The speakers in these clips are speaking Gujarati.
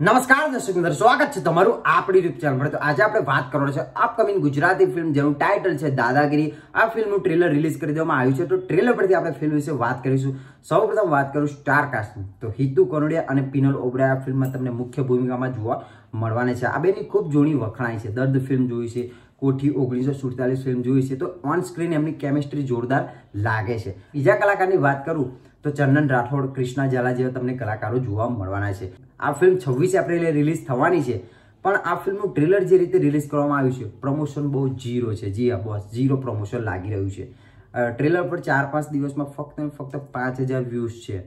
નમસ્કાર દર્શક મિત્રો સ્વાગત છે તમારું આપણી યુટ્યુબ ચેનલ પર તો આજે આપણે વાત કરવાની છે અપકમિંગ ગુજરાતી ફિલ્મ જેનું ટાઇટલ છે દાદાગીરી આ ફિલ્મનું ટ્રેલર રિલીઝ કરી દેવામાં આવ્યું છે તો ટ્રેલર પરથી આપણે ફિલ્મ વિશે વાત કરીશું સૌપ્રથમ વાત કરું સ્ટારકાસ્ટની તો હિતુ કરોડિયા અને પિનલ ઓબરા ફિલ્મમાં તમને મુખ્ય ભૂમિકામાં જોવા મળવાની છે આ બેની ખૂબ જૂની વખણાય છે દર્દ ફિલ્મ જોઈ છે કોઠી ઓગણીસો સુડતાલીસ ફિલ્મ જોઈ છે તો ઓન સ્ક્રીન એમની કેમિસ્ટ્રી જોરદાર લાગે છે બીજા કલાકારની વાત કરું તો ચંદન રાઠોડ ક્રિષ્ણા ઝાલા જેવા તમને કલાકારો જોવા મળવાના છે આ ફિલ્મ છવ્વીસ એપ્રિલે રિલીઝ થવાની છે પણ આ ફિલ્મનું ટ્રેલર જે રીતે રિલીઝ કરવામાં આવ્યું છે પ્રમોશન બહુ ઝીરો છે જી હા બોસ ઝીરો પ્રમોશન લાગી રહ્યું છે ટ્રેલર પર ચાર પાંચ દિવસમાં ફક્ત ફક્ત પાંચ હજાર વ્યૂઝ છે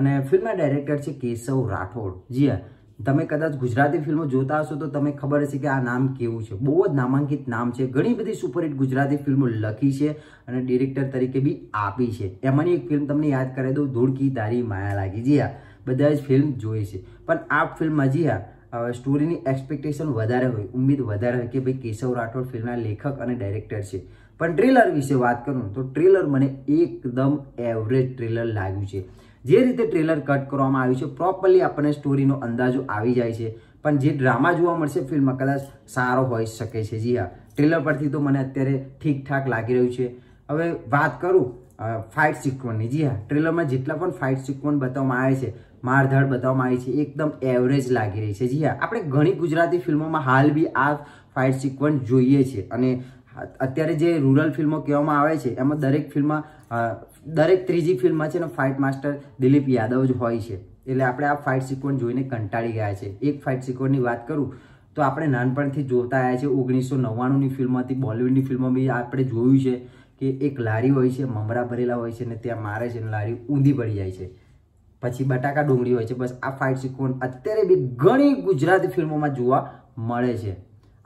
અને ફિલ્મના ડાયરેક્ટર છે કેશવ રાઠોડ જી હા તમે કદાચ ગુજરાતી ફિલ્મો જોતા હશો તો તમે ખબર હશે કે આ નામ કેવું છે બહુ જ નામાંકિત નામ છે ઘણી બધી સુપરહિટ ગુજરાતી ફિલ્મો લખી છે અને ડિરેક્ટર તરીકે બી આપી છે એમાંની એક ફિલ્મ તમને યાદ કરાવી દઉં ધૂળકી તારી માયા લાગી જી હા બધા જ ફિલ્મ જોઈ છે પણ આ ફિલ્મ હજી હા સ્ટોરીની એક્સપેક્ટેશન વધારે હોય ઉમ્મીદ વધારે હોય કે ભાઈ કેશવ રાઠોડ ફિલ્મના લેખક અને ડાયરેક્ટર છે પણ ટ્રેલર વિશે વાત કરું તો ટ્રેલર મને એકદમ એવરેજ ટ્રેલર લાગ્યું છે જે રીતે ટ્રેલર કટ કરવામાં આવ્યું છે પ્રોપરલી આપણને સ્ટોરીનો અંદાજો આવી જાય છે પણ જે ડ્રામા જોવા મળશે ફિલ્મમાં કદાચ સારો હોઈ શકે છે જી હા ટ્રેલર પરથી તો મને અત્યારે ઠીકઠાક લાગી રહ્યું છે હવે વાત કરું ફાઇટ સિક્વન્સની જી હા ટ્રેલરમાં જેટલા પણ ફાઇટ સિક્વન્સ બતાવવામાં આવે છે મારધાડ બતાવવામાં આવી છે એકદમ એવરેજ લાગી રહી છે જી હા આપણે ઘણી ગુજરાતી ફિલ્મોમાં હાલ બી આ ફાઇટ સિક્વન્સ જોઈએ છીએ અને અત્યારે જે રૂરલ ફિલ્મો કહેવામાં આવે છે એમાં દરેક ફિલ્મમાં દરેક ત્રીજી ફિલ્મમાં છે ને ફાઇટ માસ્ટર દિલીપ યાદવ જ હોય છે એટલે આપણે આ ફાઇટ સિક્વન્સ જોઈને કંટાળી ગયા છે એક ફાઇટ સિક્વન્સની વાત કરું તો આપણે નાનપણથી જોતા આવ્યા છે ઓગણીસો નવ્વાણુંની ફિલ્મ હતી બોલિવૂડની ફિલ્મ બી આપણે જોયું છે કે એક લારી હોય છે મમરા ભરેલા હોય છે ને ત્યાં મારે છે ને લારી ઊંધી પડી જાય છે પછી બટાકા ડુંગળી હોય છે બસ આ ફાઇટ સિક્વન્સ અત્યારે બી ઘણી ગુજરાતી ફિલ્મોમાં જોવા મળે છે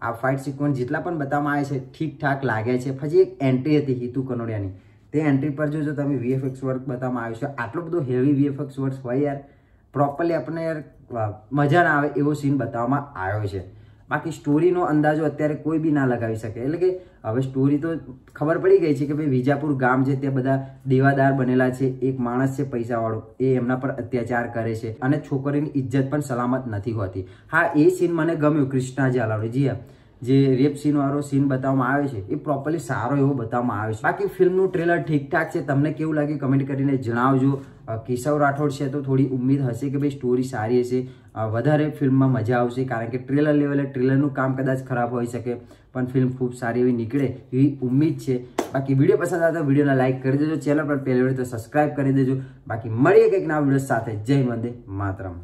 આ ફાઇટ સિક્વન્સ જેટલા પણ બતાવવામાં આવે છે ઠીક ઠાક લાગે છે પછી એક એન્ટ્રી હતી હિતુ કનોડિયાની તે એન્ટ્રી પર જો તમે વીએફએક્સ વર્ક બતાવવામાં આવ્યું છે આટલો બધો હેવી વીએફએક્સ વર્ક હોય યાર પ્રોપરલી આપણને યાર મજા ના આવે એવો સીન બતાવવામાં આવ્યો છે બાકી સ્ટોરીનો અંદાજો અત્યારે કોઈ બી ના લગાવી શકે એટલે કે હવે સ્ટોરી તો ખબર પડી ગઈ છે કે ભાઈ વિજાપુર ગામ છે તે બધા દેવાદાર બનેલા છે એક માણસ છે પૈસાવાળો એ એમના પર અત્યાચાર કરે છે અને છોકરીની ઇજ્જત પણ સલામત નથી હોતી હા એ સીન મને ગમ્યું કૃષ્ણા ઝાલાવડી જી હા જે રેપ સીન વાળો સીન બતાવવામાં આવે છે એ પ્રોપરલી સારો એવો બતાવવામાં આવે છે બાકી ફિલ્મનું ટ્રેલર ઠીકઠાક છે તમને કેવું લાગે કમેન્ટ કરીને જણાવજો કેશવ રાઠોડ છે તો થોડી ઉમ્મીદ હશે કે ભાઈ સ્ટોરી સારી હશે વધારે ફિલ્મમાં મજા આવશે કારણ કે ટ્રેલર લેવલે ટ્રેલરનું કામ કદાચ ખરાબ હોઈ શકે પણ ફિલ્મ ખૂબ સારી એવી નીકળે એવી ઉમ્મીદ છે બાકી વિડીયો પસંદ આવતા તો વિડીયોને લાઇક કરી દેજો ચેનલ પર પહેલી વાર તો સબસ્ક્રાઈબ કરી દેજો બાકી મળીએ કંઈક ના વિડીયો સાથે જય મંદે માતરમ